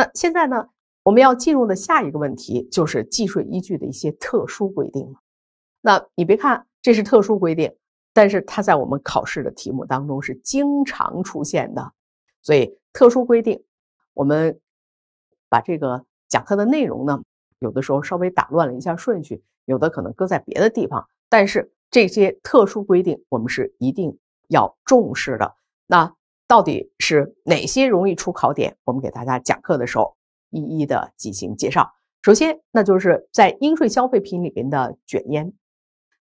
那现在呢，我们要进入的下一个问题就是计税依据的一些特殊规定了。那你别看这是特殊规定，但是它在我们考试的题目当中是经常出现的。所以特殊规定，我们把这个讲课的内容呢，有的时候稍微打乱了一下顺序，有的可能搁在别的地方。但是这些特殊规定，我们是一定要重视的。那。到底是哪些容易出考点？我们给大家讲课的时候一一的进行介绍。首先，那就是在应税消费品里面的卷烟，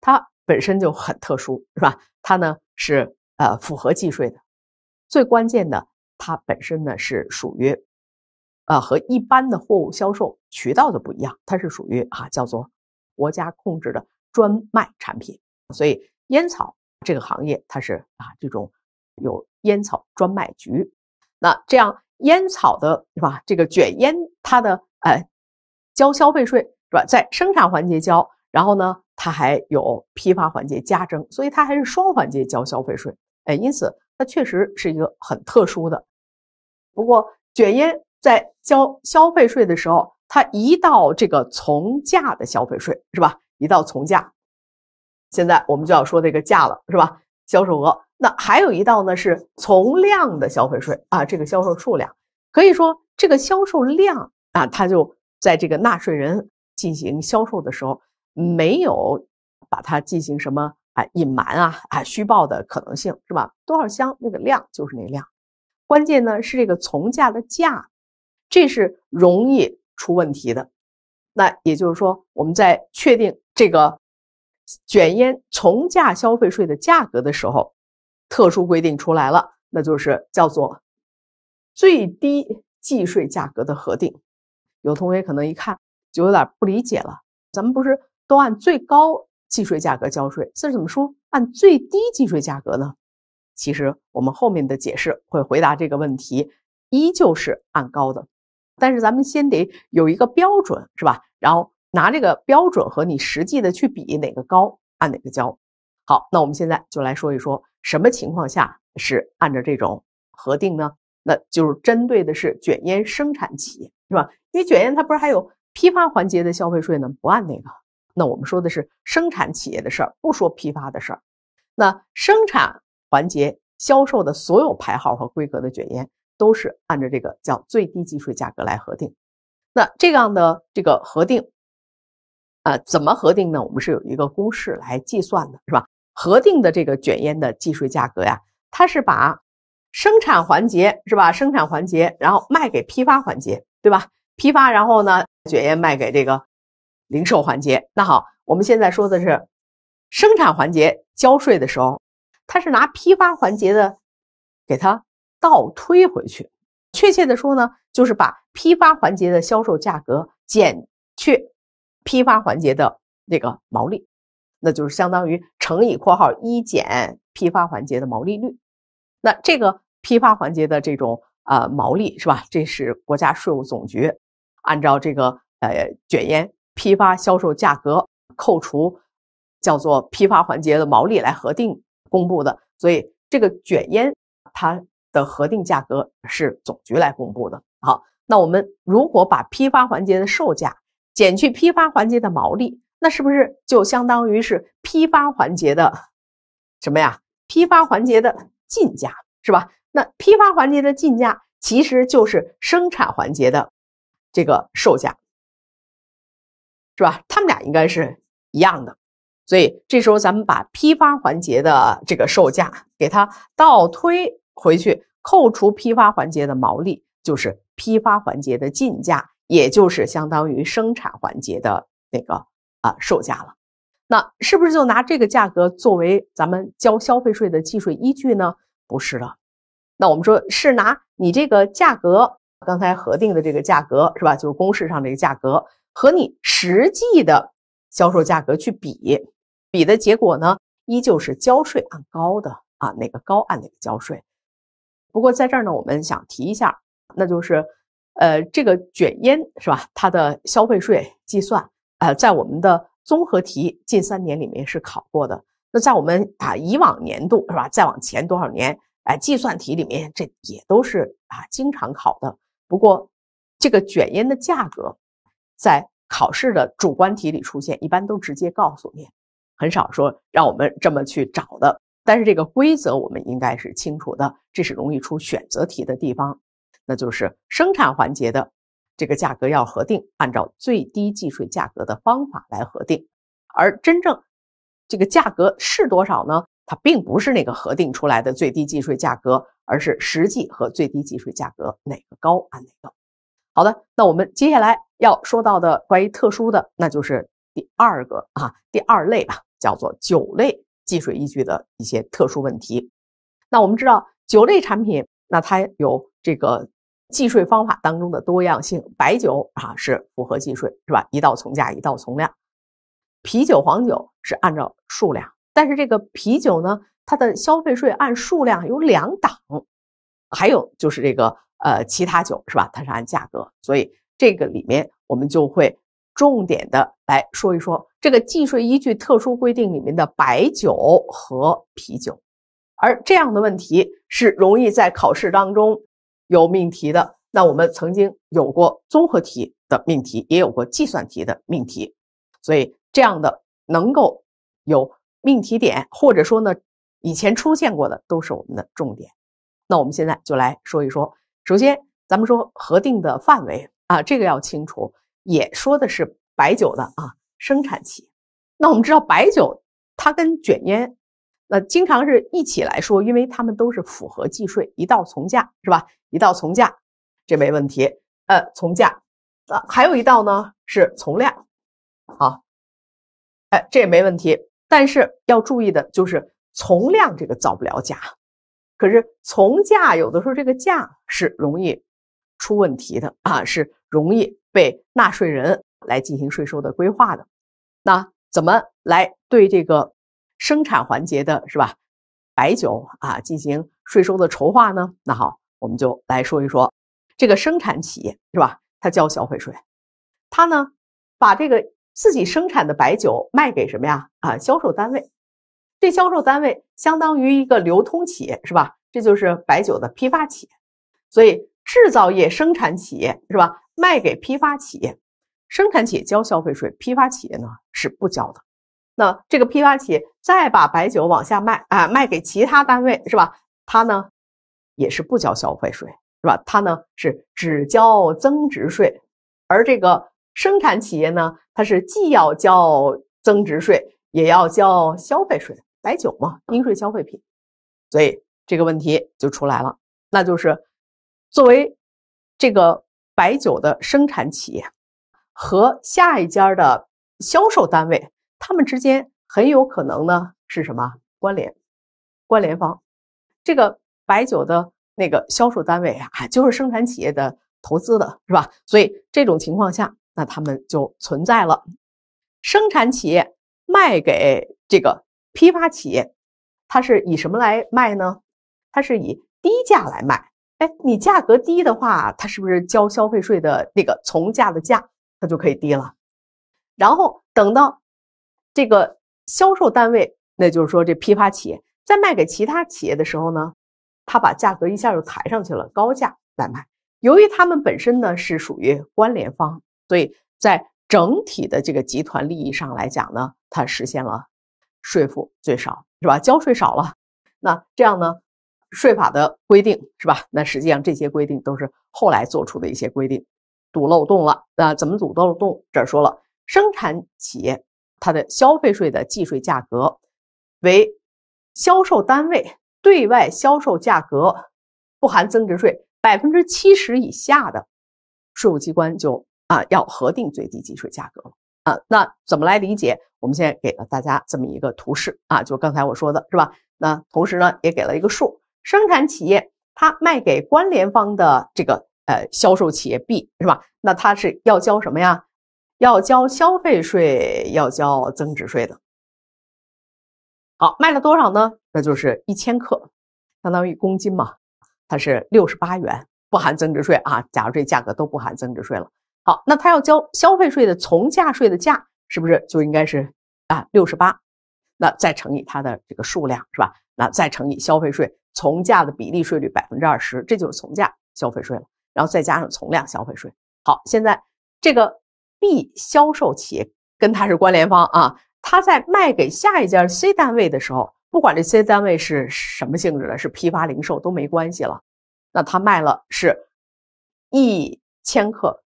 它本身就很特殊，是吧？它呢是呃符合计税的，最关键的，它本身呢是属于呃，和一般的货物销售渠道的不一样，它是属于啊叫做国家控制的专卖产品。所以烟草这个行业，它是啊这种有。烟草专卖局，那这样烟草的是吧？这个卷烟它的哎交消费税是吧？在生产环节交，然后呢，它还有批发环节加征，所以它还是双环节交消费税，哎，因此它确实是一个很特殊的。不过卷烟在交消费税的时候，它一到这个从价的消费税是吧？一到从价，现在我们就要说这个价了是吧？销售额，那还有一道呢，是从量的消费税啊，这个销售数量，可以说这个销售量啊，它就在这个纳税人进行销售的时候，没有把它进行什么啊隐瞒啊啊虚报的可能性是吧？多少箱那个量就是那量，关键呢是这个从价的价，这是容易出问题的。那也就是说，我们在确定这个。卷烟从价消费税的价格的时候，特殊规定出来了，那就是叫做最低计税价格的核定。有同学可能一看就有点不理解了，咱们不是都按最高计税价格交税？是怎么说按最低计税价格呢？其实我们后面的解释会回答这个问题，依旧是按高的。但是咱们先得有一个标准，是吧？然后。拿这个标准和你实际的去比，哪个高按哪个交。好，那我们现在就来说一说，什么情况下是按照这种核定呢？那就是针对的是卷烟生产企业，是吧？因为卷烟它不是还有批发环节的消费税呢，不按那个。那我们说的是生产企业的事儿，不说批发的事儿。那生产环节销售的所有牌号和规格的卷烟，都是按照这个叫最低计税价格来核定。那这样的这个核定。呃，怎么核定呢？我们是有一个公式来计算的，是吧？核定的这个卷烟的计税价格呀，它是把生产环节是吧？生产环节，然后卖给批发环节，对吧？批发，然后呢，卷烟卖给这个零售环节。那好，我们现在说的是生产环节交税的时候，它是拿批发环节的给它倒推回去。确切的说呢，就是把批发环节的销售价格减去。批发环节的那个毛利，那就是相当于乘以括号一减批发环节的毛利率。那这个批发环节的这种啊毛利是吧？这是国家税务总局按照这个呃卷烟批发销售价格扣除叫做批发环节的毛利来核定公布的。所以这个卷烟它的核定价格是总局来公布的。好，那我们如果把批发环节的售价。减去批发环节的毛利，那是不是就相当于是批发环节的什么呀？批发环节的进价是吧？那批发环节的进价其实就是生产环节的这个售价，是吧？他们俩应该是一样的。所以这时候咱们把批发环节的这个售价给它倒推回去，扣除批发环节的毛利，就是批发环节的进价。也就是相当于生产环节的那个啊售价了，那是不是就拿这个价格作为咱们交消费税的计税依据呢？不是的，那我们说是拿你这个价格，刚才核定的这个价格是吧？就是公式上这个价格和你实际的销售价格去比，比的结果呢，依旧是交税按高的啊，哪个高按哪个交税。不过在这儿呢，我们想提一下，那就是。呃，这个卷烟是吧？它的消费税计算，呃，在我们的综合题近三年里面是考过的。那在我们啊以往年度是吧？再往前多少年？哎，计算题里面这也都是啊经常考的。不过，这个卷烟的价格在考试的主观题里出现，一般都直接告诉你，很少说让我们这么去找的。但是这个规则我们应该是清楚的，这是容易出选择题的地方。那就是生产环节的这个价格要核定，按照最低计税价格的方法来核定。而真正这个价格是多少呢？它并不是那个核定出来的最低计税价格，而是实际和最低计税价格哪个高按哪个。好的，那我们接下来要说到的关于特殊的，那就是第二个啊，第二类吧，叫做酒类计税依据的一些特殊问题。那我们知道酒类产品，那它有这个。计税方法当中的多样性，白酒啊是符合计税是吧？一道从价，一道从量。啤酒、黄酒是按照数量，但是这个啤酒呢，它的消费税按数量有两档。还有就是这个呃其他酒是吧？它是按价格，所以这个里面我们就会重点的来说一说这个计税依据特殊规定里面的白酒和啤酒。而这样的问题是容易在考试当中。有命题的，那我们曾经有过综合题的命题，也有过计算题的命题，所以这样的能够有命题点，或者说呢以前出现过的，都是我们的重点。那我们现在就来说一说，首先咱们说核定的范围啊，这个要清楚，也说的是白酒的啊生产期。那我们知道白酒它跟卷烟。那经常是一起来说，因为他们都是符合计税一道从价是吧？一道从价，这没问题。呃，从价啊，还有一道呢是从量，好，哎，这也没问题。但是要注意的就是从量这个造不了假，可是从价有的时候这个价是容易出问题的啊，是容易被纳税人来进行税收的规划的。那怎么来对这个？生产环节的是吧，白酒啊，进行税收的筹划呢。那好，我们就来说一说这个生产企业是吧，它交消费税，它呢把这个自己生产的白酒卖给什么呀啊销售单位，这销售单位相当于一个流通企业是吧？这就是白酒的批发企业，所以制造业生产企业是吧，卖给批发企业，生产企业交消费税，批发企业呢是不交的。那这个批发企业再把白酒往下卖，啊，卖给其他单位是吧？他呢也是不交消费税，是吧？他呢是只交增值税。而这个生产企业呢，它是既要交增值税，也要交消费税。白酒嘛，应税消费品，所以这个问题就出来了。那就是作为这个白酒的生产企业和下一家的销售单位。他们之间很有可能呢是什么关联？关联方，这个白酒的那个销售单位啊，就是生产企业的投资的，是吧？所以这种情况下，那他们就存在了。生产企业卖给这个批发企业，它是以什么来卖呢？它是以低价来卖。哎，你价格低的话，它是不是交消费税的那个从价的价，它就可以低了？然后等到。这个销售单位，那就是说这批发企业，在卖给其他企业的时候呢，他把价格一下又抬上去了，高价来卖。由于他们本身呢是属于关联方，所以在整体的这个集团利益上来讲呢，它实现了税负最少，是吧？交税少了，那这样呢？税法的规定，是吧？那实际上这些规定都是后来做出的一些规定，堵漏洞了。那怎么堵漏洞？这儿说了，生产企业。它的消费税的计税价格为销售单位对外销售价格不含增值税百分之七十以下的，税务机关就啊要核定最低计税价格了啊。那怎么来理解？我们现在给了大家这么一个图示啊，就刚才我说的是吧？那同时呢，也给了一个数，生产企业它卖给关联方的这个呃销售企业 B 是吧？那它是要交什么呀？要交消费税，要交增值税的。好，卖了多少呢？那就是一千克，相当于一公斤嘛。它是六十八元，不含增值税啊。假如这价格都不含增值税了。好，那他要交消费税的从价税的价，是不是就应该是啊六十八？那再乘以它的这个数量，是吧？那再乘以消费税从价的比例税率百分之二十，这就是从价消费税了。然后再加上从量消费税。好，现在这个。B 销售企业跟它是关联方啊，他在卖给下一家 C 单位的时候，不管这 C 单位是什么性质的，是批发零售都没关系了。那他卖了是一千克，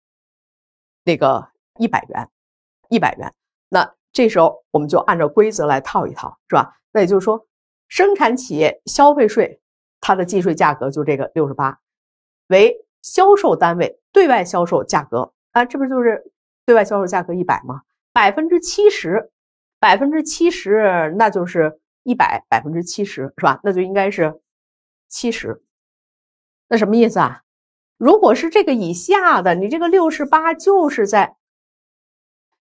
那个一百元，一百元。那这时候我们就按照规则来套一套，是吧？那也就是说，生产企业消费税它的计税价格就这个六十八，为销售单位对外销售价格啊，这不就是？对外销售价格一百嘛，百分之七十，百分之七十，那就是一百百分之七十，是吧？那就应该是七十。那什么意思啊？如果是这个以下的，你这个六十八就是在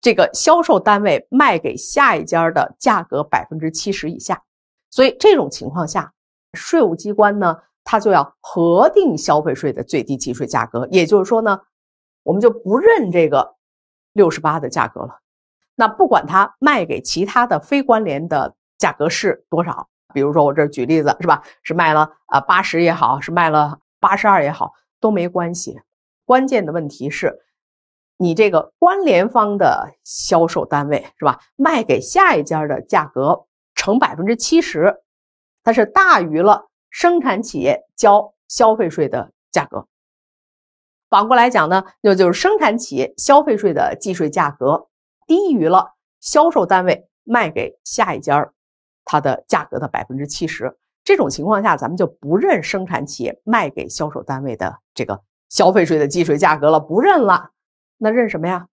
这个销售单位卖给下一家的价格百分之七十以下。所以这种情况下，税务机关呢，他就要核定消费税的最低计税价格，也就是说呢，我们就不认这个。六十八的价格了，那不管它卖给其他的非关联的价格是多少，比如说我这举例子是吧，是卖了啊八十也好，是卖了八十二也好都没关系。关键的问题是，你这个关联方的销售单位是吧，卖给下一家的价格乘百分之七十，它是大于了生产企业交消费税的价格。反过来讲呢，就就是生产企业消费税的计税价格低于了销售单位卖给下一家它的价格的百分之七十，这种情况下，咱们就不认生产企业卖给销售单位的这个消费税的计税价格了，不认了。那认什么呀？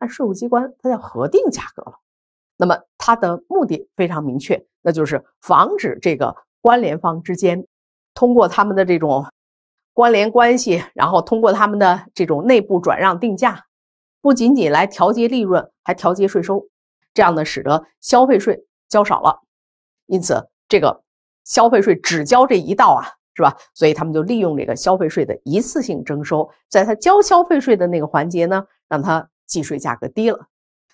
按税务机关它叫核定价格了。那么它的目的非常明确，那就是防止这个关联方之间通过他们的这种。关联关系，然后通过他们的这种内部转让定价，不仅仅来调节利润，还调节税收。这样呢，使得消费税交少了，因此这个消费税只交这一道啊，是吧？所以他们就利用这个消费税的一次性征收，在他交消费税的那个环节呢，让他计税价格低了；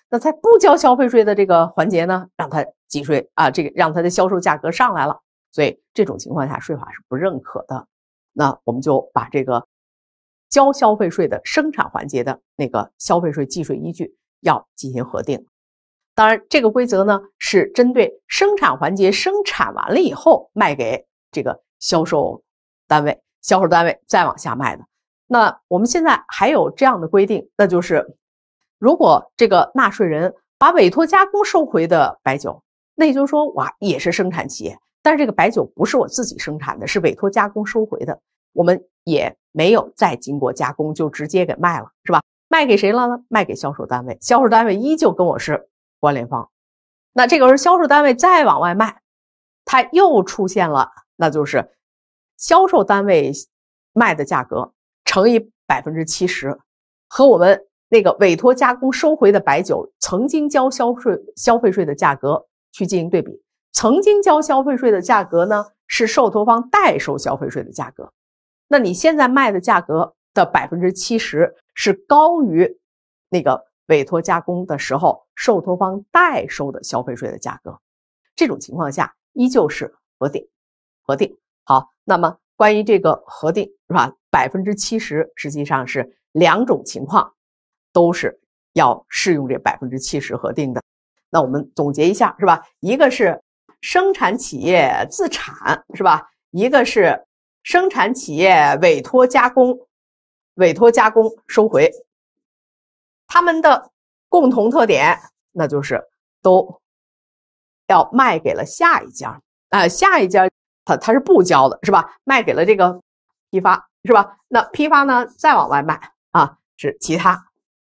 那在不交消费税的这个环节呢，让他计税啊，这个让他的销售价格上来了。所以这种情况下，税法是不认可的。那我们就把这个交消费税的生产环节的那个消费税计税依据要进行核定。当然，这个规则呢是针对生产环节，生产完了以后卖给这个销售单位，销售单位再往下卖的。那我们现在还有这样的规定，那就是如果这个纳税人把委托加工收回的白酒，那也就是说，哇，也是生产企业。但是这个白酒不是我自己生产的，是委托加工收回的，我们也没有再经过加工就直接给卖了，是吧？卖给谁了呢？卖给销售单位，销售单位依旧跟我是关联方。那这个时候销售单位再往外卖，他又出现了，那就是销售单位卖的价格乘以百分之七十，和我们那个委托加工收回的白酒曾经交消费消费税的价格去进行对比。曾经交消费税的价格呢，是受托方代收消费税的价格。那你现在卖的价格的百分之七十是高于那个委托加工的时候受托方代收的消费税的价格。这种情况下依旧是核定核定。好，那么关于这个核定是吧？百分之七十实际上是两种情况都是要适用这百分之七十核定的。那我们总结一下是吧？一个是。生产企业自产是吧？一个是生产企业委托加工，委托加工收回，他们的共同特点那就是都要卖给了下一家啊，下一家他他是不交的是吧？卖给了这个批发是吧？那批发呢再往外卖啊，是其他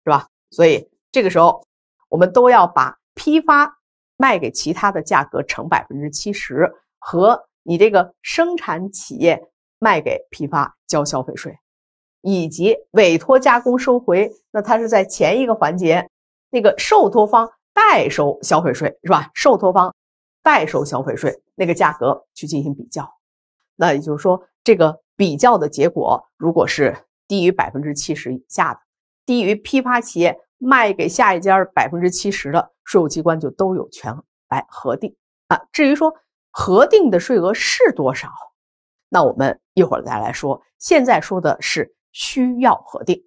是吧？所以这个时候我们都要把批发。卖给其他的价格乘百分之七十，和你这个生产企业卖给批发交消费税，以及委托加工收回，那它是在前一个环节那个受托方代收消费税是吧？受托方代收消费税那个价格去进行比较，那也就是说这个比较的结果如果是低于百分之七十以下的，低于批发企业。卖给下一家百分之七十的税务机关就都有权来核定啊。至于说核定的税额是多少，那我们一会儿再来说。现在说的是需要核定，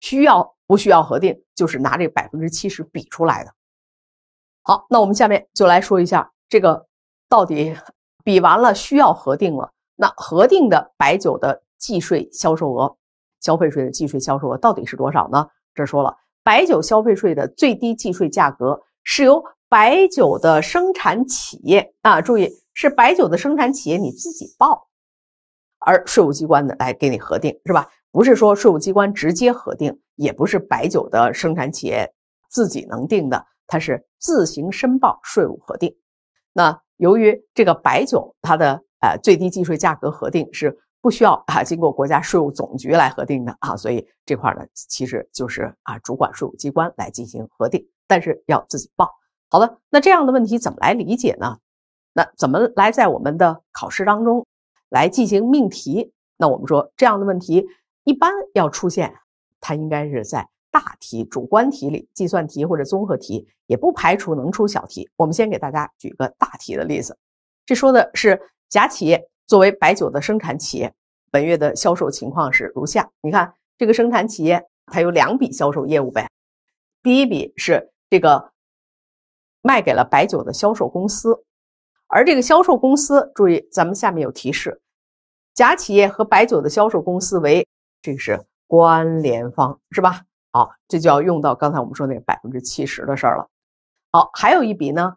需要不需要核定，就是拿这百分之七十比出来的。好，那我们下面就来说一下这个到底比完了需要核定了。那核定的白酒的计税销售额，消费税的计税销售额到底是多少呢？这说了。白酒消费税的最低计税价格是由白酒的生产企业啊，注意是白酒的生产企业你自己报，而税务机关呢来给你核定，是吧？不是说税务机关直接核定，也不是白酒的生产企业自己能定的，它是自行申报税务核定。那由于这个白酒它的呃最低计税价格核定是。不需要啊，经过国家税务总局来核定的啊，所以这块呢，其实就是啊，主管税务机关来进行核定，但是要自己报。好了，那这样的问题怎么来理解呢？那怎么来在我们的考试当中来进行命题？那我们说这样的问题一般要出现，它应该是在大题、主观题里、计算题或者综合题，也不排除能出小题。我们先给大家举个大题的例子，这说的是甲企业。作为白酒的生产企业，本月的销售情况是如下：你看这个生产企业，它有两笔销售业务呗。第一笔是这个卖给了白酒的销售公司，而这个销售公司，注意咱们下面有提示，甲企业和白酒的销售公司为这个是关联方，是吧？好，这就要用到刚才我们说那百分之七十的事儿了。好，还有一笔呢，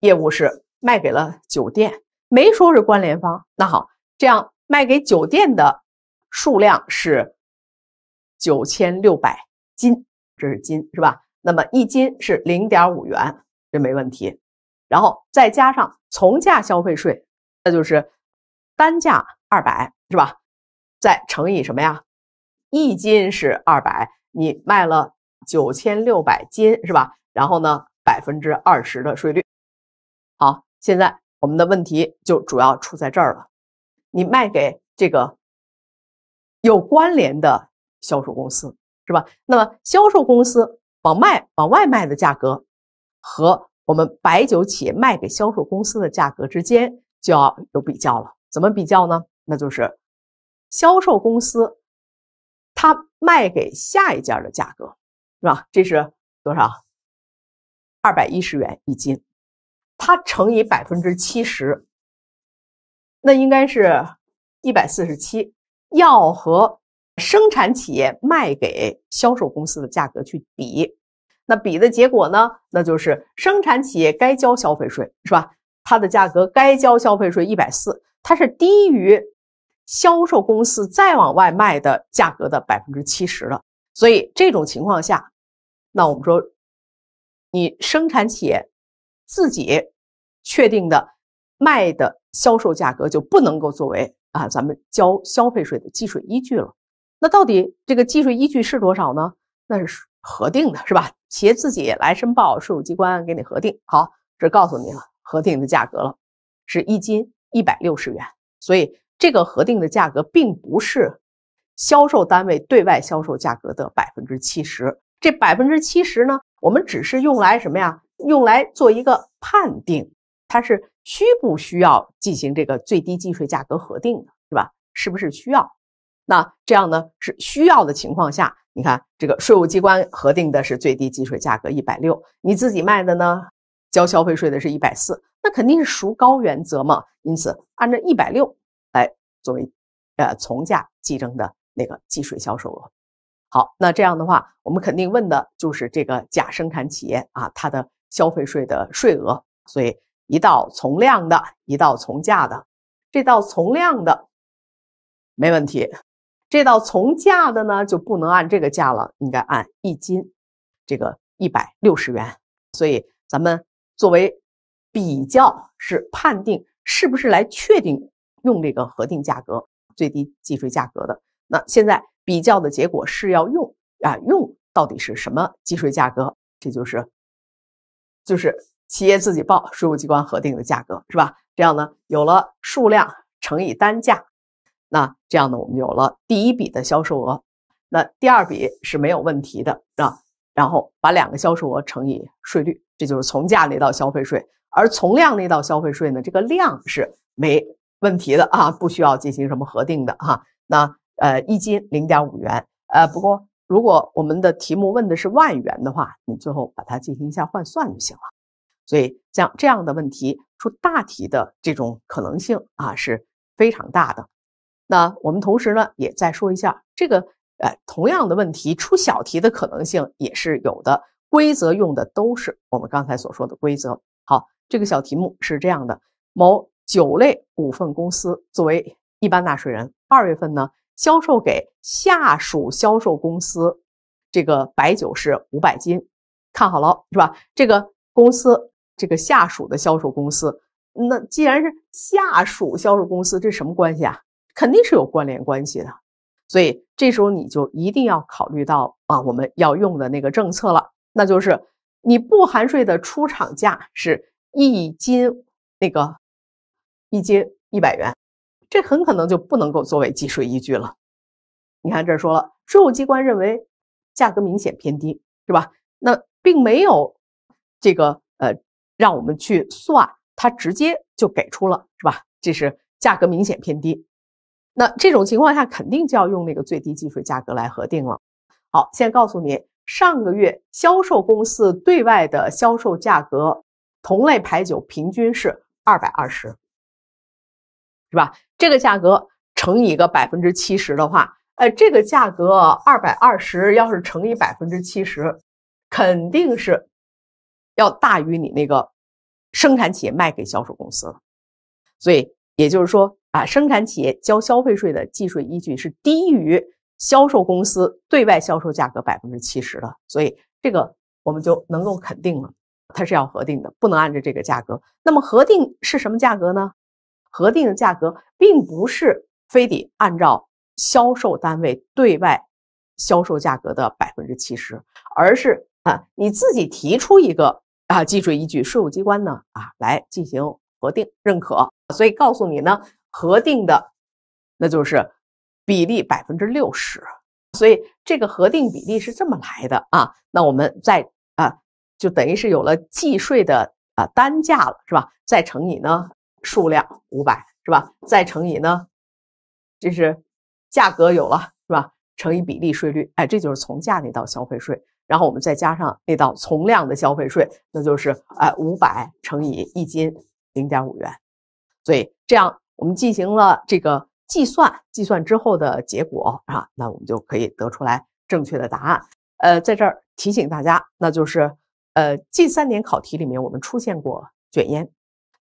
业务是卖给了酒店。没说是关联方，那好，这样卖给酒店的数量是九千六百斤，这是斤是吧？那么一斤是零点五元，这没问题。然后再加上从价消费税，那就是单价二百是吧？再乘以什么呀？一斤是二百，你卖了九千六百斤是吧？然后呢，百分之二十的税率。好，现在。我们的问题就主要出在这儿了，你卖给这个有关联的销售公司是吧？那么销售公司往卖往外卖的价格和我们白酒企业卖给销售公司的价格之间就要有比较了。怎么比较呢？那就是销售公司它卖给下一家的价格是吧？这是多少？二百一十元一斤。它乘以百分之七十，那应该是一百四十七。要和生产企业卖给销售公司的价格去比，那比的结果呢？那就是生产企业该交消费税是吧？它的价格该交消费税一百四，它是低于销售公司再往外卖的价格的百分之七十了。所以这种情况下，那我们说，你生产企业。自己确定的卖的销售价格就不能够作为啊，咱们交消费税的计税依据了。那到底这个计税依据是多少呢？那是核定的，是吧？企业自己来申报，税务机关给你核定。好，这告诉你了，核定的价格了，是一斤一百六十元。所以这个核定的价格并不是销售单位对外销售价格的百分之七十。这百分之七十呢，我们只是用来什么呀？用来做一个判定，它是需不需要进行这个最低计税价格核定的，是吧？是不是需要？那这样呢？是需要的情况下，你看这个税务机关核定的是最低计税价格一百六，你自己卖的呢，交消费税的是一百四，那肯定是孰高原则嘛。因此，按照一百六来作为呃从价计征的那个计税销售额。好，那这样的话，我们肯定问的就是这个假生产企业啊，它的。消费税的税额，所以一道从量的，一道从价的。这道从量的没问题，这道从价的呢就不能按这个价了，应该按一斤这个一百六十元。所以咱们作为比较，是判定是不是来确定用这个核定价格最低计税价格的。那现在比较的结果是要用啊，用到底是什么计税价格？这就是。就是企业自己报税务机关核定的价格，是吧？这样呢，有了数量乘以单价，那这样呢，我们有了第一笔的销售额，那第二笔是没有问题的，是吧？然后把两个销售额乘以税率，这就是从价那道消费税。而从量那道消费税呢，这个量是没问题的啊，不需要进行什么核定的哈。那呃，一斤零点五元，呃，不过。如果我们的题目问的是万元的话，你最后把它进行一下换算就行了。所以像这样的问题出大题的这种可能性啊是非常大的。那我们同时呢也再说一下这个呃同样的问题出小题的可能性也是有的，规则用的都是我们刚才所说的规则。好，这个小题目是这样的：某酒类股份公司作为一般纳税人，二月份呢。销售给下属销售公司，这个白酒是五百斤，看好了是吧？这个公司这个下属的销售公司，那既然是下属销售公司，这什么关系啊？肯定是有关联关系的，所以这时候你就一定要考虑到啊，我们要用的那个政策了，那就是你不含税的出厂价是一斤那个一斤一百元。这很可能就不能够作为计税依据了。你看这说了，税务机关认为价格明显偏低，是吧？那并没有这个呃，让我们去算，它直接就给出了，是吧？这是价格明显偏低。那这种情况下，肯定就要用那个最低计税价格来核定了。好，现在告诉你，上个月销售公司对外的销售价格，同类牌酒平均是二百二十。是吧？这个价格乘以一个百分之七十的话，呃，这个价格二百二十，要是乘以百分之七十，肯定是要大于你那个生产企业卖给销售公司了。所以也就是说啊，生产企业交消费税的计税依据是低于销售公司对外销售价格百分之七十的。所以这个我们就能够肯定了，它是要核定的，不能按照这个价格。那么核定是什么价格呢？核定的价格并不是非得按照销售单位对外销售价格的百分之七十，而是啊你自己提出一个啊计税依据，税务机关呢啊来进行核定认可。所以告诉你呢，核定的那就是比例百分之六十。所以这个核定比例是这么来的啊？那我们再啊就等于是有了计税的啊单价了，是吧？再乘以呢？数量五百是吧？再乘以呢，这是价格有了是吧？乘以比例税率，哎，这就是从价那道消费税。然后我们再加上那道从量的消费税，那就是哎五百乘以一斤零点五元。所以这样我们进行了这个计算，计算之后的结果啊，那我们就可以得出来正确的答案。呃，在这儿提醒大家，那就是呃近三年考题里面我们出现过卷烟，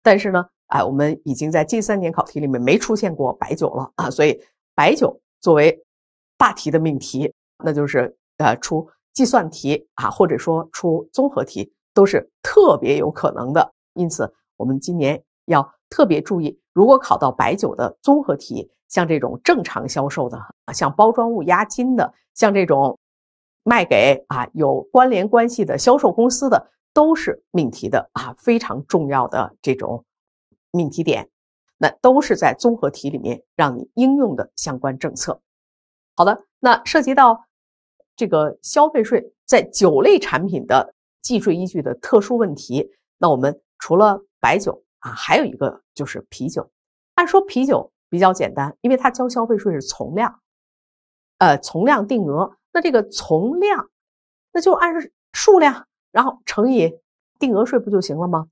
但是呢。哎，我们已经在近三年考题里面没出现过白酒了啊，所以白酒作为大题的命题，那就是呃出计算题啊，或者说出综合题都是特别有可能的。因此，我们今年要特别注意，如果考到白酒的综合题，像这种正常销售的，像包装物押金的，像这种卖给啊有关联关系的销售公司的，都是命题的啊，非常重要的这种。命题点，那都是在综合题里面让你应用的相关政策。好的，那涉及到这个消费税在酒类产品的计税依据的特殊问题，那我们除了白酒啊，还有一个就是啤酒。按说啤酒比较简单，因为它交消费税是从量，呃，从量定额。那这个从量，那就按数量，然后乘以定额税不就行了吗？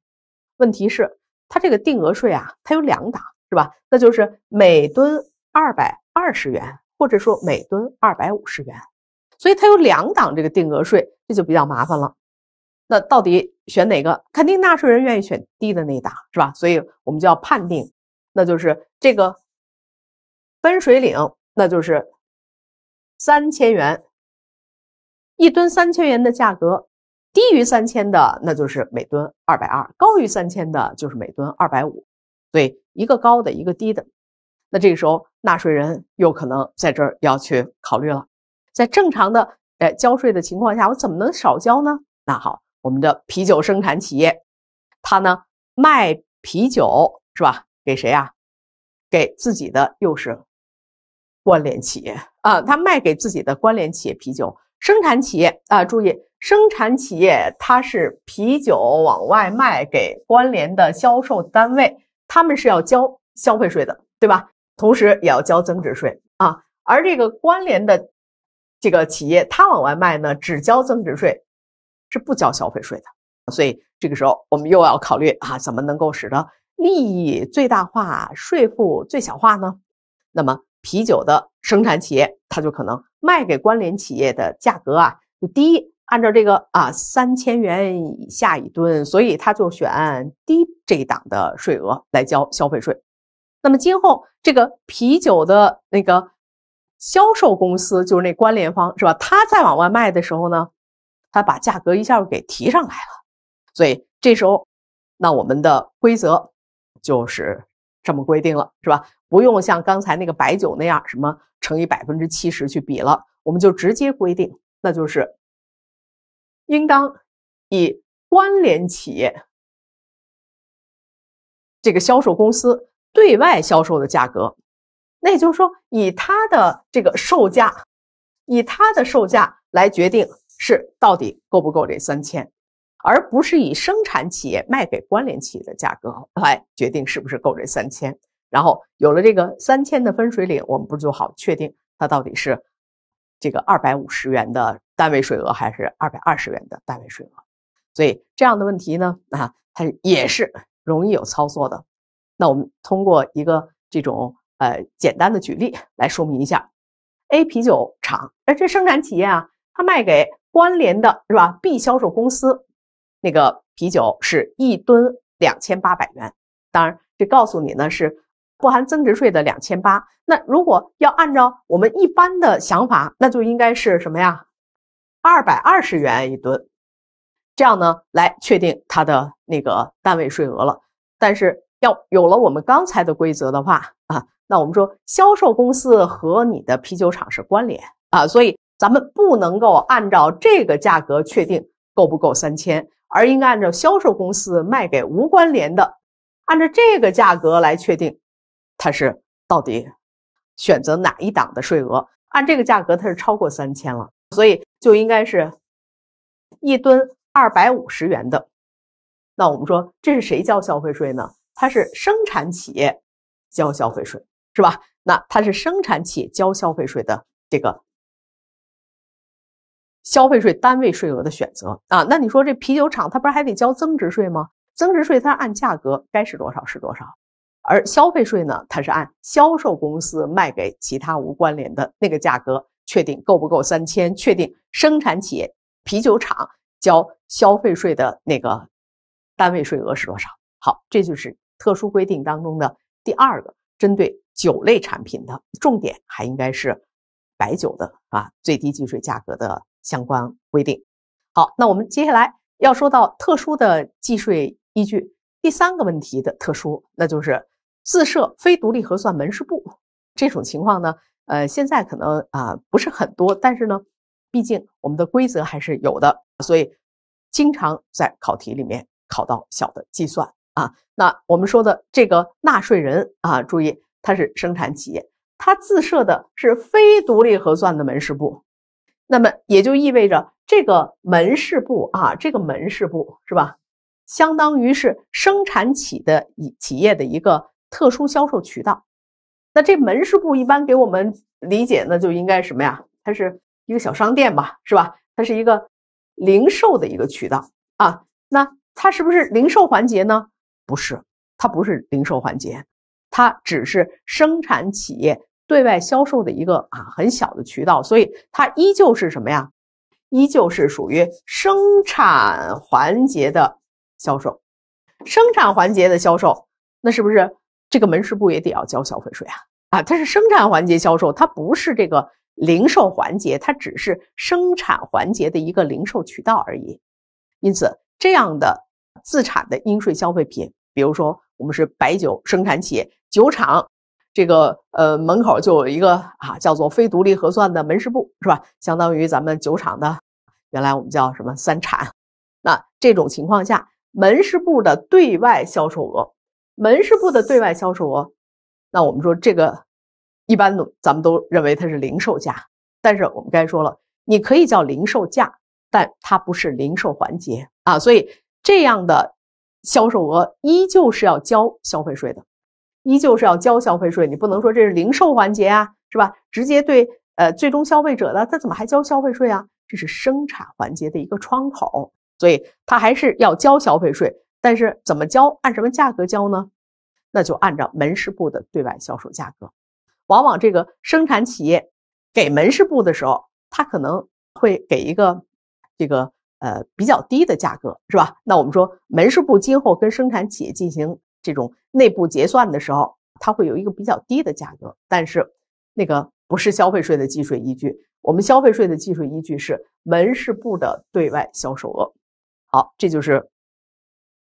问题是。它这个定额税啊，它有两档是吧？那就是每吨二百二十元，或者说每吨二百五十元，所以它有两档这个定额税，这就比较麻烦了。那到底选哪个？肯定纳税人愿意选低的那一档是吧？所以我们就要判定，那就是这个分水岭，那就是三千元一吨三千元的价格。低于三千的，那就是每吨二百二；高于三千的，就是每吨二百五。所以一个高的，一个低的。那这个时候，纳税人又可能在这儿要去考虑了。在正常的呃交税的情况下，我怎么能少交呢？那好，我们的啤酒生产企业，他呢卖啤酒是吧？给谁呀？给自己的又是关联企业啊。他卖给自己的关联企业啤酒。生产企业啊，注意，生产企业它是啤酒往外卖给关联的销售单位，他们是要交消费税的，对吧？同时也要交增值税啊。而这个关联的这个企业，它往外卖呢，只交增值税，是不交消费税的。所以这个时候，我们又要考虑啊，怎么能够使得利益最大化，税负最小化呢？那么啤酒的生产企业，它就可能。卖给关联企业的价格啊，就低，按照这个啊三千元以下一吨，所以他就选低这一档的税额来交消费税。那么今后这个啤酒的那个销售公司，就是那关联方是吧？他再往外卖的时候呢，他把价格一下给提上来了，所以这时候，那我们的规则就是。这么规定了是吧？不用像刚才那个白酒那样什么乘以百分之七十去比了，我们就直接规定，那就是应当以关联企业这个销售公司对外销售的价格，那也就是说以它的这个售价，以它的售价来决定是到底够不够这三千。而不是以生产企业卖给关联企业的价格 来决定是不是够这三千，然后有了这个三千的分水岭，我们不就好确定它到底是这个二百五十元的单位税额还是二百二十元的单位税额？所以这样的问题呢，啊，它也是容易有操作的。那我们通过一个这种呃简单的举例来说明一下：A 啤酒厂，哎，这生产企业啊，它卖给关联的是吧 B 销售公司。那个啤酒是一吨两千八百元，当然这告诉你呢是不含增值税的两千八。那如果要按照我们一般的想法，那就应该是什么呀？二百二十元一吨，这样呢来确定它的那个单位税额了。但是要有了我们刚才的规则的话啊，那我们说销售公司和你的啤酒厂是关联啊，所以咱们不能够按照这个价格确定够不够三千。而应该按照销售公司卖给无关联的，按照这个价格来确定，它是到底选择哪一档的税额？按这个价格它是超过三千了，所以就应该是一吨二百五十元的。那我们说这是谁交消费税呢？它是生产企业交消费税，是吧？那它是生产企业交消费税的这个。消费税单位税额的选择啊，那你说这啤酒厂它不是还得交增值税吗？增值税它是按价格该是多少是多少，而消费税呢，它是按销售公司卖给其他无关联的那个价格确定够不够三千，确定生产企业啤酒厂交消费税的那个单位税额是多少。好，这就是特殊规定当中的第二个，针对酒类产品的重点还应该是白酒的啊，最低计税价格的。相关规定。好，那我们接下来要说到特殊的计税依据，第三个问题的特殊，那就是自设非独立核算门市部这种情况呢，呃，现在可能啊不是很多，但是呢，毕竟我们的规则还是有的，所以经常在考题里面考到小的计算啊。那我们说的这个纳税人啊，注意他是生产企业，他自设的是非独立核算的门市部。那么也就意味着这个门市部啊，这个门市部是吧？相当于是生产企的企业的一个特殊销售渠道。那这门市部一般给我们理解呢，就应该什么呀？它是一个小商店吧，是吧？它是一个零售的一个渠道啊。那它是不是零售环节呢？不是，它不是零售环节，它只是生产企业。对外销售的一个啊很小的渠道，所以它依旧是什么呀？依旧是属于生产环节的销售，生产环节的销售，那是不是这个门市部也得要交消费税啊？啊，它是生产环节销售，它不是这个零售环节，它只是生产环节的一个零售渠道而已。因此，这样的自产的应税消费品，比如说我们是白酒生产企业酒厂。这个呃，门口就有一个啊，叫做非独立核算的门市部，是吧？相当于咱们酒厂的，原来我们叫什么三产。那这种情况下，门市部的对外销售额，门市部的对外销售额，那我们说这个一般的，咱们都认为它是零售价。但是我们该说了，你可以叫零售价，但它不是零售环节啊。所以这样的销售额依旧是要交消费税的。依旧是要交消费税，你不能说这是零售环节啊，是吧？直接对呃最终消费者的，他怎么还交消费税啊？这是生产环节的一个窗口，所以他还是要交消费税，但是怎么交？按什么价格交呢？那就按照门市部的对外销售价格。往往这个生产企业给门市部的时候，他可能会给一个这个呃比较低的价格，是吧？那我们说门市部今后跟生产企业进行。这种内部结算的时候，它会有一个比较低的价格，但是那个不是消费税的计税依据。我们消费税的计税依据是门市部的对外销售额。好，这就是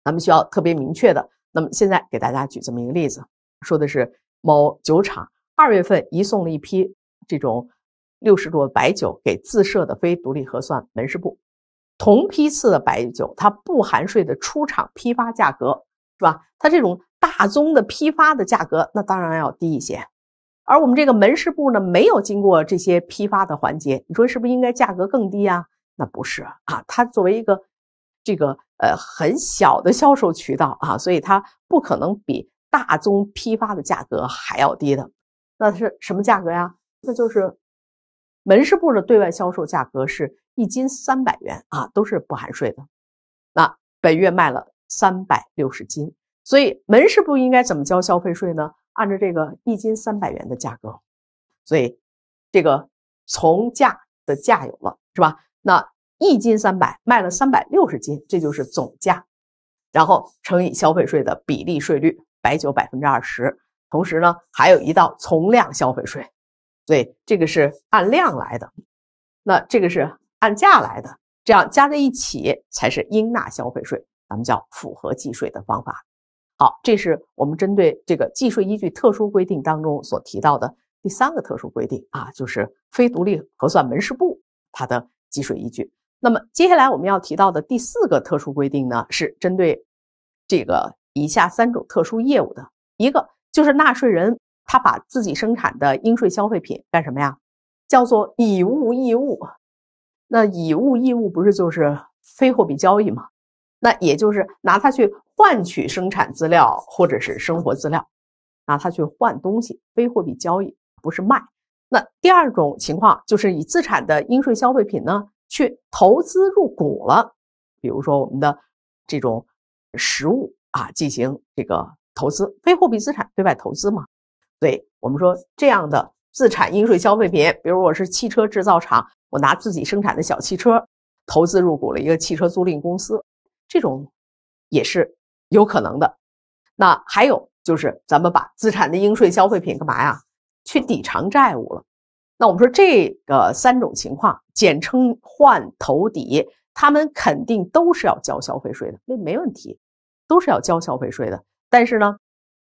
咱们需要特别明确的。那么现在给大家举这么一个例子，说的是某酒厂二月份移送了一批这种六十度白酒给自设的非独立核算门市部，同批次的白酒它不含税的出厂批发价格。是吧？它这种大宗的批发的价格，那当然要低一些。而我们这个门市部呢，没有经过这些批发的环节，你说是不是应该价格更低啊？那不是啊，它作为一个这个呃很小的销售渠道啊，所以它不可能比大宗批发的价格还要低的。那是什么价格呀？那就是门市部的对外销售价格是一斤三百元啊，都是不含税的。那本月卖了。三百六十斤，所以门市部应该怎么交消费税呢？按照这个一斤三百元的价格，所以这个从价的价有了，是吧？那一斤三百，卖了三百六十斤，这就是总价，然后乘以消费税的比例税率，白酒百分之二十。同时呢，还有一道从量消费税，所以这个是按量来的，那这个是按价来的，这样加在一起才是应纳消费税。咱们叫符合计税的方法。好，这是我们针对这个计税依据特殊规定当中所提到的第三个特殊规定啊，就是非独立核算门市部它的计税依据。那么接下来我们要提到的第四个特殊规定呢，是针对这个以下三种特殊业务的。一个就是纳税人他把自己生产的应税消费品干什么呀？叫做以物易物。那以物易物不是就是非货币交易吗？那也就是拿它去换取生产资料或者是生活资料，拿它去换东西，非货币交易不是卖。那第二种情况就是以自产的应税消费品呢去投资入股了，比如说我们的这种实物啊进行这个投资，非货币资产对外投资嘛。对，我们说这样的自产应税消费品，比如我是汽车制造厂，我拿自己生产的小汽车投资入股了一个汽车租赁公司。这种也是有可能的。那还有就是，咱们把资产的应税消费品干嘛呀？去抵偿债务了。那我们说这个三种情况，简称换、投、抵，他们肯定都是要交消费税的，那没问题，都是要交消费税的。但是呢，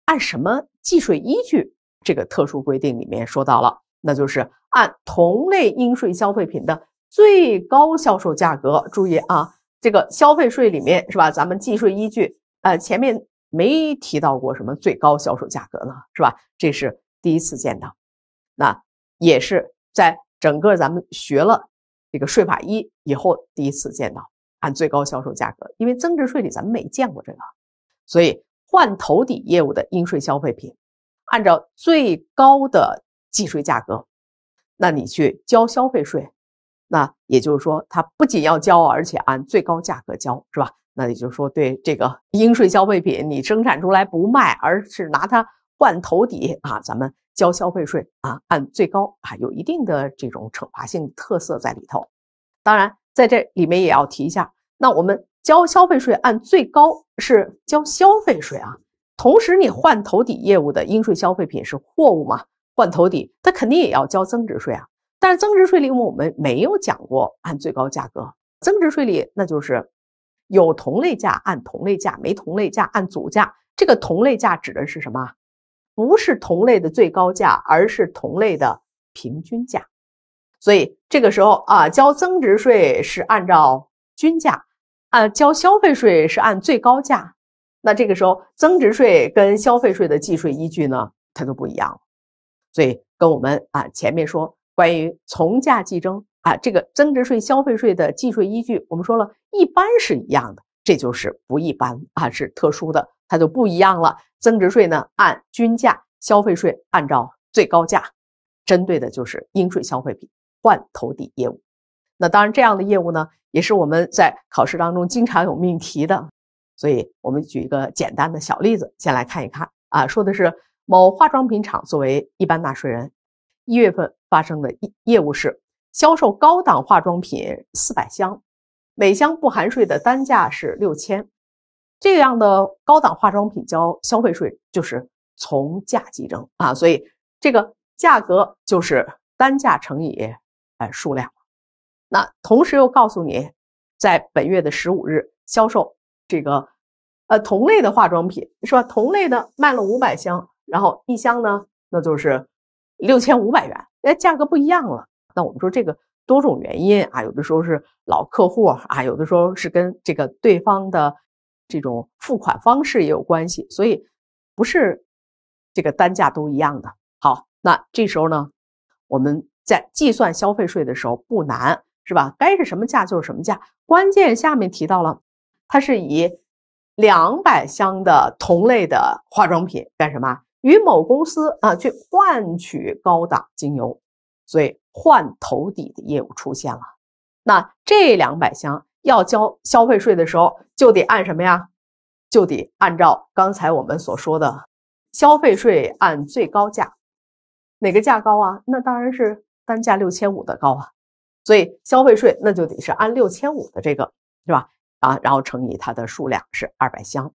按什么计税依据？这个特殊规定里面说到了，那就是按同类应税消费品的最高销售价格。注意啊。这个消费税里面是吧？咱们计税依据，呃，前面没提到过什么最高销售价格呢，是吧？这是第一次见到，那也是在整个咱们学了这个税法一以后第一次见到，按最高销售价格，因为增值税里咱们没见过这个，所以换投抵业务的应税消费品，按照最高的计税价格，那你去交消费税。那也就是说，它不仅要交，而且按最高价格交，是吧？那也就是说，对这个 应税消费品，你生产出来不卖，而是拿它换头抵啊，咱们交消费税啊，按最高啊，有一定的这种惩罚性特色在里头。当然，在这里面也要提一下，那我们交消费税按最高是交消费税啊，同时你换头抵业务的应税消费品是货物嘛？换头抵，它肯定也要交增值税啊。但是增值税里我们没有讲过按最高价格。增值税里那就是有同类价按同类价，没同类价按组价。这个同类价指的是什么？不是同类的最高价，而是同类的平均价。所以这个时候啊，交增值税是按照均价，按交消费税是按最高价。那这个时候增值税跟消费税的计税依据呢，它就不一样了。所以跟我们啊前面说。关于从价计征啊，这个增值税、消费税的计税依据，我们说了一般是一样的，这就是不一般啊，是特殊的，它就不一样了。增值税呢按均价，消费税按照最高价，针对的就是应税消费品换投抵业务。那当然，这样的业务呢，也是我们在考试当中经常有命题的。所以我们举一个简单的小例子，先来看一看啊，说的是某化妆品厂作为一般纳税人，一月份。发生的业业务是销售高档化妆品四百箱，每箱不含税的单价是六千，这样的高档化妆品交消费税就是从价计征啊，所以这个价格就是单价乘以哎数量。那同时又告诉你，在本月的十五日销售这个呃同类的化妆品是吧？同类的卖了五百箱，然后一箱呢那就是六千五百元。哎，价格不一样了。那我们说这个多种原因啊，有的时候是老客户啊，有的时候是跟这个对方的这种付款方式也有关系，所以不是这个单价都一样的。好，那这时候呢，我们在计算消费税的时候不难，是吧？该是什么价就是什么价。关键下面提到了，它是以两百箱的同类的化妆品干什么？与某公司啊去换取高档精油，所以换头底的业务出现了。那这两百箱要交消费税的时候，就得按什么呀？就得按照刚才我们所说的消费税按最高价，哪个价高啊？那当然是单价六千五的高啊。所以消费税那就得是按六千五的这个，是吧？啊，然后乘以它的数量是二百箱，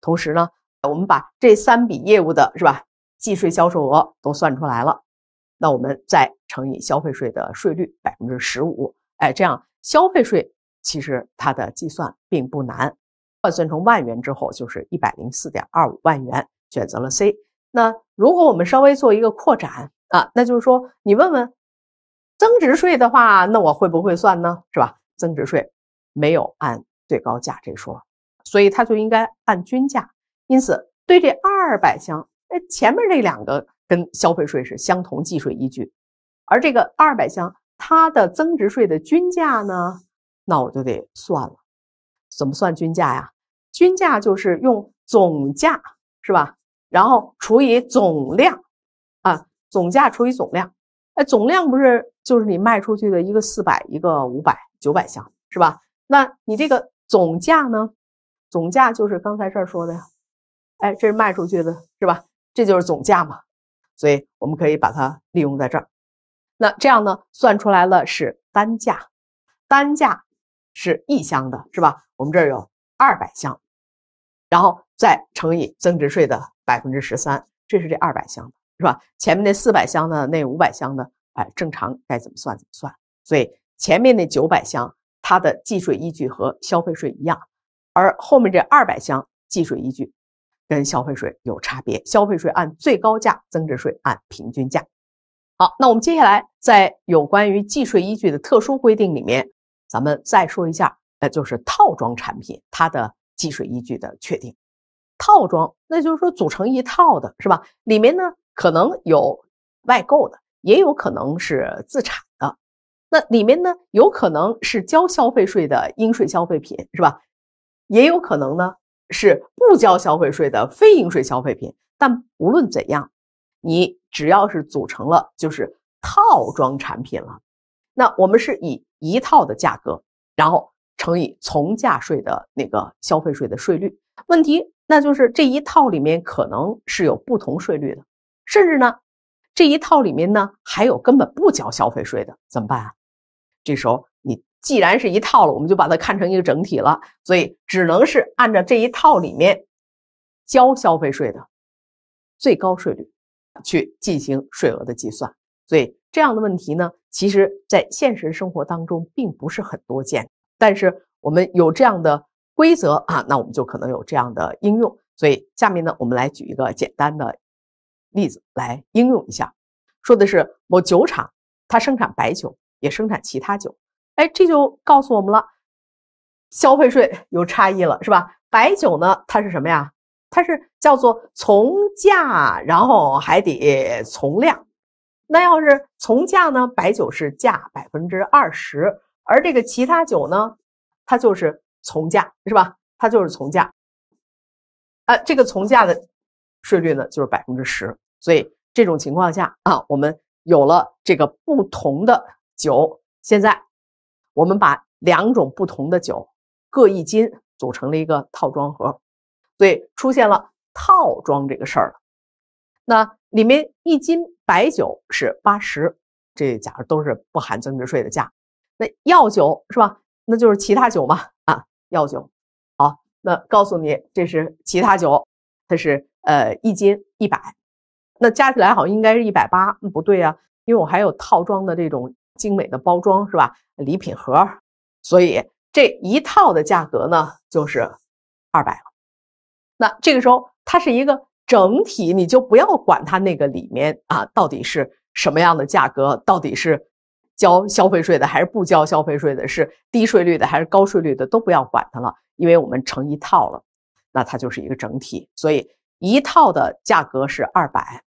同时呢。我们把这三笔业务的是吧，计税销售额都算出来了，那我们再乘以消费税的税率百分之十五，哎，这样消费税其实它的计算并不难，换算成万元之后就是一百零四点二五万元，选择了 C。那如果我们稍微做一个扩展啊，那就是说你问问增值税的话，那我会不会算呢？是吧？增值税没有按最高价这说，所以它就应该按均价。因此，对这二百箱，那前面这两个跟消费税是相同计税依据，而这个二百箱它的增值税的均价呢，那我就得算了。怎么算均价呀？均价就是用总价是吧？然后除以总量，啊，总价除以总量。哎，总量不是就是你卖出去的一个四百一个五百九百箱是吧？那你这个总价呢？总价就是刚才这儿说的呀。哎，这是卖出去的是吧？这就是总价嘛，所以我们可以把它利用在这儿。那这样呢，算出来了是单价，单价是一箱的是吧？我们这儿有二百箱，然后再乘以增值税的百分之十三，这是这二百箱的是吧？前面那四百箱呢，那五百箱呢，哎，正常该怎么算怎么算。所以前面那九百箱它的计税依据和消费税一样，而后面这二百箱计税依据。跟消费税有差别，消费税按最高价，增值税按平均价。好，那我们接下来在有关于计税依据的特殊规定里面，咱们再说一下，那就是套装产品它的计税依据的确定。套装，那就是说组成一套的是吧？里面呢可能有外购的，也有可能是自产的。那里面呢有可能是交消费税的应税消费品是吧？也有可能呢。是不交消费税的非应税消费品，但无论怎样，你只要是组成了就是套装产品了。那我们是以一套的价格，然后乘以从价税的那个消费税的税率。问题那就是这一套里面可能是有不同税率的，甚至呢这一套里面呢还有根本不交消费税的，怎么办啊？这时候。既然是一套了，我们就把它看成一个整体了，所以只能是按照这一套里面交消费税的最高税率去进行税额的计算。所以这样的问题呢，其实在现实生活当中并不是很多见，但是我们有这样的规则啊，那我们就可能有这样的应用。所以下面呢，我们来举一个简单的例子来应用一下，说的是某酒厂它生产白酒，也生产其他酒。哎，这就告诉我们了，消费税有差异了，是吧？白酒呢，它是什么呀？它是叫做从价，然后还得从量。那要是从价呢，白酒是价百分之二十，而这个其他酒呢，它就是从价，是吧？它就是从价。啊，这个从价的税率呢就是百分之十。所以这种情况下啊，我们有了这个不同的酒，现在。我们把两种不同的酒各一斤组成了一个套装盒，所以出现了套装这个事儿了。那里面一斤白酒是八十，这假如都是不含增值税的价。那药酒是吧？那就是其他酒嘛啊，药酒。好，那告诉你，这是其他酒，它是呃一斤一百，那加起来好像应该是一百八，不对啊，因为我还有套装的这种。精美的包装是吧？礼品盒，所以这一套的价格呢就是二百了。那这个时候它是一个整体，你就不要管它那个里面啊，到底是什么样的价格，到底是交消费税的还是不交消费税的，是低税率的还是高税率的，都不要管它了，因为我们成一套了，那它就是一个整体，所以一套的价格是二百。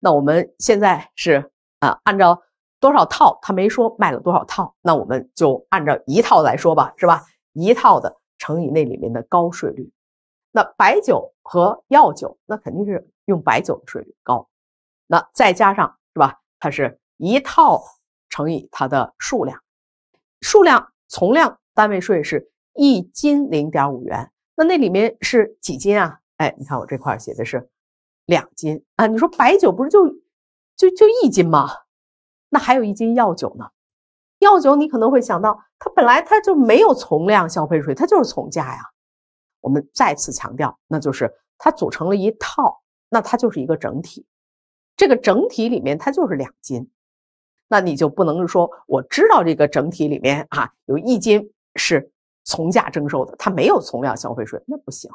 那我们现在是啊，按照。多少套他没说卖了多少套，那我们就按照一套来说吧，是吧？一套的乘以那里面的高税率，那白酒和药酒，那肯定是用白酒的税率高，那再加上是吧？它是一套乘以它的数量，数量从量单位税是一斤零点五元，那那里面是几斤啊？哎，你看我这块写的是两斤啊，你说白酒不是就就就一斤吗？那还有一斤药酒呢，药酒你可能会想到，它本来它就没有从量消费税，它就是从价呀。我们再次强调，那就是它组成了一套，那它就是一个整体。这个整体里面它就是两斤，那你就不能说我知道这个整体里面啊有一斤是从价征收的，它没有从量消费税，那不行，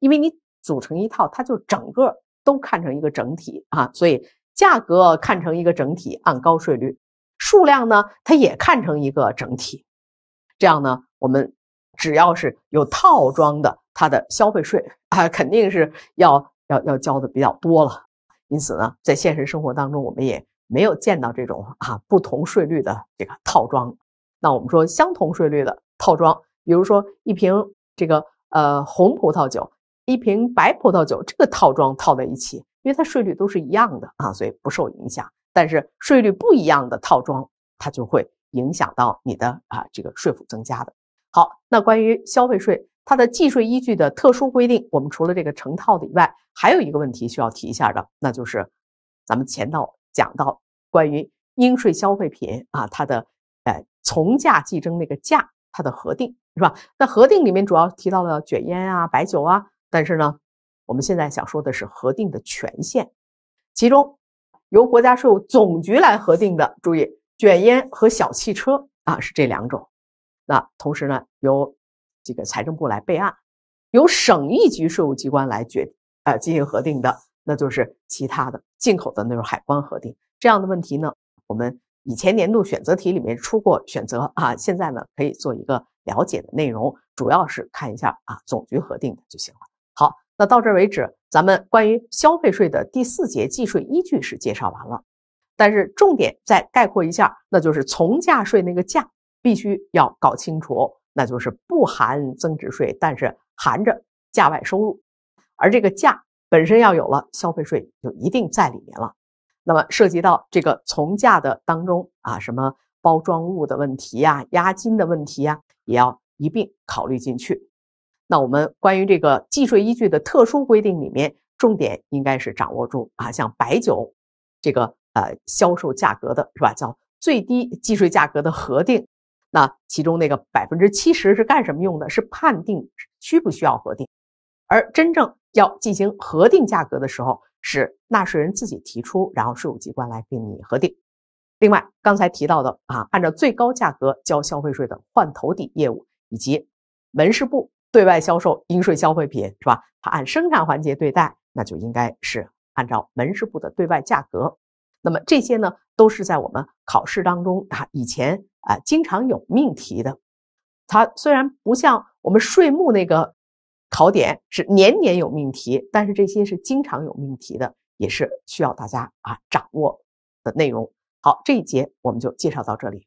因为你组成一套，它就整个都看成一个整体啊，所以。价格看成一个整体，按高税率；数量呢，它也看成一个整体。这样呢，我们只要是有套装的，它的消费税啊，肯定是要要要交的比较多了。因此呢，在现实生活当中，我们也没有见到这种啊不同税率的这个套装。那我们说相同税率的套装，比如说一瓶这个呃红葡萄酒，一瓶白葡萄酒，这个套装套在一起。因为它税率都是一样的啊，所以不受影响。但是税率不一样的套装，它就会影响到你的啊这个税负增加的。好，那关于消费税它的计税依据的特殊规定，我们除了这个成套的以外，还有一个问题需要提一下的，那就是咱们前道讲到关于应税消费品啊，它的呃从价计征那个价它的核定是吧？那核定里面主要提到了卷烟啊、白酒啊，但是呢。我们现在想说的是核定的权限，其中由国家税务总局来核定的，注意卷烟和小汽车啊是这两种。那同时呢，由这个财政部来备案，由省一级税务机关来决呃进行核定的，那就是其他的进口的那种海关核定这样的问题呢，我们以前年度选择题里面出过选择啊，现在呢可以做一个了解的内容，主要是看一下啊总局核定的就行了。那到这儿为止，咱们关于消费税的第四节计税依据是介绍完了。但是重点再概括一下，那就是从价税那个价必须要搞清楚，那就是不含增值税，但是含着价外收入。而这个价本身要有了，消费税就一定在里面了。那么涉及到这个从价的当中啊，什么包装物的问题呀、押金的问题呀，也要一并考虑进去。那我们关于这个计税依据的特殊规定里面，重点应该是掌握住啊，像白酒，这个呃销售价格的是吧？叫最低计税价格的核定。那其中那个百分之七十是干什么用的？是判定需不需要核定。而真正要进行核定价格的时候，是纳税人自己提出，然后税务机关来给你核定。另外，刚才提到的啊，按照最高价格交消费税的换头抵业务，以及门市部。对外销售应税消费品是吧？它按生产环节对待，那就应该是按照门市部的对外价格。那么这些呢，都是在我们考试当中啊，以前啊经常有命题的。它虽然不像我们税目那个考点是年年有命题，但是这些是经常有命题的，也是需要大家啊掌握的内容。好，这一节我们就介绍到这里。